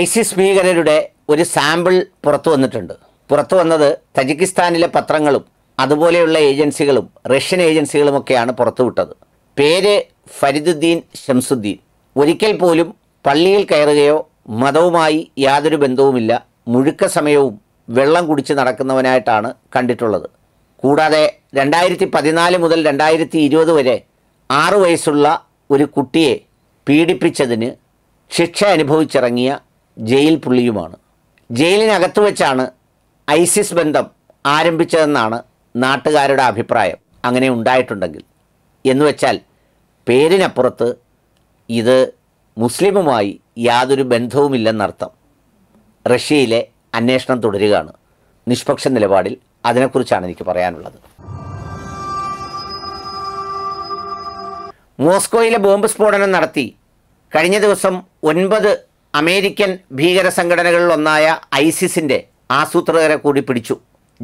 ISIS ഭീകരരുടെ ഒരു sample പുറത്തു വന്നിട്ടുണ്ട് പുറത്തു വന്നത് തജിക്കിസ്ഥാനിലെ പത്രങ്ങളും അതുപോലെയുള്ള ഏജൻസികളും റഷ്യൻ ഏജൻസികളുമൊക്കെയാണ് പുറത്തുവിട്ടത് പേര് ഫരിദുദ്ദീൻ ഷംസുദ്ദീൻ ഒരിക്കൽ പോലും പള്ളിയിൽ കയറുകയോ മതവുമായി യാതൊരു ബന്ധവുമില്ല മുഴുക്ക സമയവും വെള്ളം കുടിച്ച് നടക്കുന്നവനായിട്ടാണ് കണ്ടിട്ടുള്ളത് കൂടാതെ രണ്ടായിരത്തി പതിനാല് മുതൽ രണ്ടായിരത്തി ഇരുപത് വരെ ആറു വയസ്സുള്ള ഒരു കുട്ടിയെ പീഡിപ്പിച്ചതിന് ശിക്ഷ അനുഭവിച്ചിറങ്ങിയ ജയിൽ പുള്ളിയുമാണ് ജയിലിനകത്ത് വെച്ചാണ് ഐസിസ് ബന്ധം ആരംഭിച്ചതെന്നാണ് നാട്ടുകാരുടെ അഭിപ്രായം അങ്ങനെ ഉണ്ടായിട്ടുണ്ടെങ്കിൽ എന്ന് വെച്ചാൽ പേരിനപ്പുറത്ത് ഇത് മുസ്ലിമുമായി യാതൊരു ബന്ധവുമില്ലെന്നർത്ഥം റഷ്യയിലെ അന്വേഷണം തുടരുകയാണ് നിഷ്പക്ഷ നിലപാടിൽ അതിനെക്കുറിച്ചാണ് എനിക്ക് പറയാനുള്ളത് മോസ്കോയിലെ ബോംബ് സ്ഫോടനം നടത്തി കഴിഞ്ഞ ദിവസം ഒൻപത് അമേരിക്കൻ ഭീകര സംഘടനകളിലൊന്നായ ഐസിസിൻ്റെ ആസൂത്രകരെ കൂടി പിടിച്ചു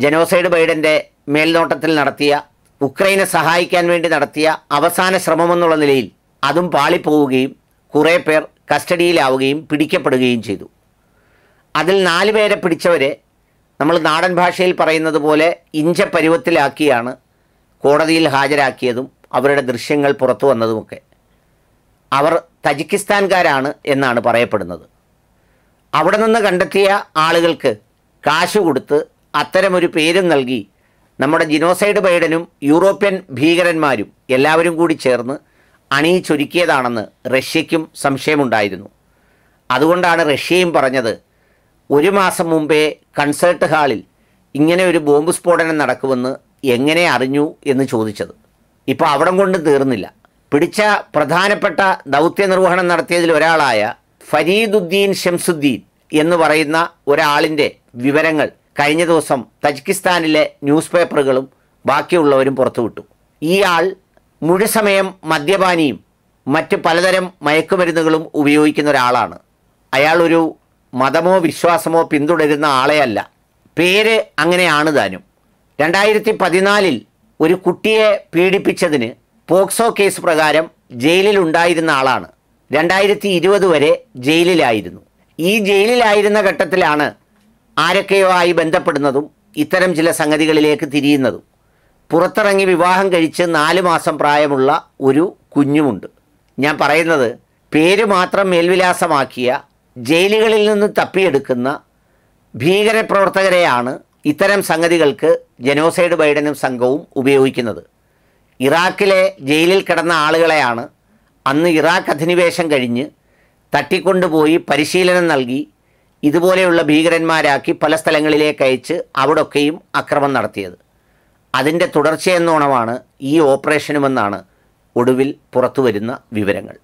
ജനോസൈഡ് ബൈഡൻ്റെ മേൽനോട്ടത്തിൽ നടത്തിയ ഉക്രൈനെ സഹായിക്കാൻ വേണ്ടി നടത്തിയ അവസാന ശ്രമമെന്നുള്ള നിലയിൽ അതും പാളിപ്പോവുകയും കുറേ പേർ കസ്റ്റഡിയിലാവുകയും പിടിക്കപ്പെടുകയും ചെയ്തു അതിൽ നാല് പേരെ പിടിച്ചവരെ നമ്മൾ നാടൻ ഭാഷയിൽ പറയുന്നത് പോലെ പരുവത്തിലാക്കിയാണ് കോടതിയിൽ ഹാജരാക്കിയതും അവരുടെ ദൃശ്യങ്ങൾ പുറത്തു വന്നതുമൊക്കെ അവർ തജിക്കിസ്ഥാൻകാരാണ് എന്നാണ് പറയപ്പെടുന്നത് അവിടെ നിന്ന് കണ്ടെത്തിയ ആളുകൾക്ക് കാശ് കൊടുത്ത് അത്തരമൊരു പേരും നൽകി നമ്മുടെ ജിനോസൈഡ് ബൈഡനും യൂറോപ്യൻ ഭീകരന്മാരും എല്ലാവരും കൂടി ചേർന്ന് അണിയിച്ചൊരുക്കിയതാണെന്ന് റഷ്യയ്ക്കും സംശയമുണ്ടായിരുന്നു അതുകൊണ്ടാണ് റഷ്യയും പറഞ്ഞത് ഒരു മാസം മുമ്പേ കൺസേർട്ട് ഹാളിൽ ഇങ്ങനെ ഒരു ബോംബ് സ്ഫോടനം നടക്കുമെന്ന് എങ്ങനെ അറിഞ്ഞു എന്ന് ചോദിച്ചത് ഇപ്പോൾ അവിടം കൊണ്ട് തീർന്നില്ല പിടിച്ച പ്രധാനപ്പെട്ട ദൗത്യ നിർവഹണം നടത്തിയതിൽ ഒരാളായ ഫരീദുദ്ദീൻ ഷംസുദ്ദീൻ എന്ന് പറയുന്ന ഒരാളിൻ്റെ വിവരങ്ങൾ കഴിഞ്ഞ ദിവസം തജിക്കിസ്ഥാനിലെ ന്യൂസ് പേപ്പറുകളും ബാക്കിയുള്ളവരും പുറത്തുവിട്ടു ഈ ആൾ മുഴുസമയം മദ്യപാനിയും മറ്റ് പലതരം മയക്കുമരുന്നുകളും ഉപയോഗിക്കുന്ന ഒരാളാണ് അയാളൊരു മതമോ വിശ്വാസമോ പിന്തുടരുന്ന ആളെയല്ല പേര് അങ്ങനെയാണ് താനും രണ്ടായിരത്തി പതിനാലിൽ ഒരു കുട്ടിയെ പീഡിപ്പിച്ചതിന് പോക്സോ കേസ് പ്രകാരം ജയിലിലുണ്ടായിരുന്ന ആളാണ് രണ്ടായിരത്തി ഇരുപത് വരെ ജയിലിലായിരുന്നു ഈ ജയിലിലായിരുന്ന ഘട്ടത്തിലാണ് ആരൊക്കെയോ ആയി ബന്ധപ്പെടുന്നതും ഇത്തരം ചില സംഗതികളിലേക്ക് തിരിയുന്നതും പുറത്തിറങ്ങി വിവാഹം കഴിച്ച് നാല് മാസം പ്രായമുള്ള ഒരു കുഞ്ഞുമുണ്ട് ഞാൻ പറയുന്നത് പേര് മാത്രം മേൽവിലാസമാക്കിയ ജയിലുകളിൽ നിന്ന് തപ്പിയെടുക്കുന്ന ഭീകരപ്രവർത്തകരെയാണ് ഇത്തരം സംഗതികൾക്ക് ജനോസൈഡ് ബൈഡനും സംഘവും ഉപയോഗിക്കുന്നത് ഇറാഖിലെ ജയിലിൽ കിടന്ന ആളുകളെയാണ് അന്ന് ഇറാഖ് അധിനിവേശം കഴിഞ്ഞ് തട്ടിക്കൊണ്ടുപോയി പരിശീലനം നൽകി ഇതുപോലെയുള്ള ഭീകരന്മാരാക്കി പല സ്ഥലങ്ങളിലേക്ക് അയച്ച് അവിടൊക്കെയും അക്രമം നടത്തിയത് അതിൻ്റെ തുടർച്ചയെന്നോണമാണ് ഈ ഓപ്പറേഷനുമെന്നാണ് ഒടുവിൽ പുറത്തുവരുന്ന വിവരങ്ങൾ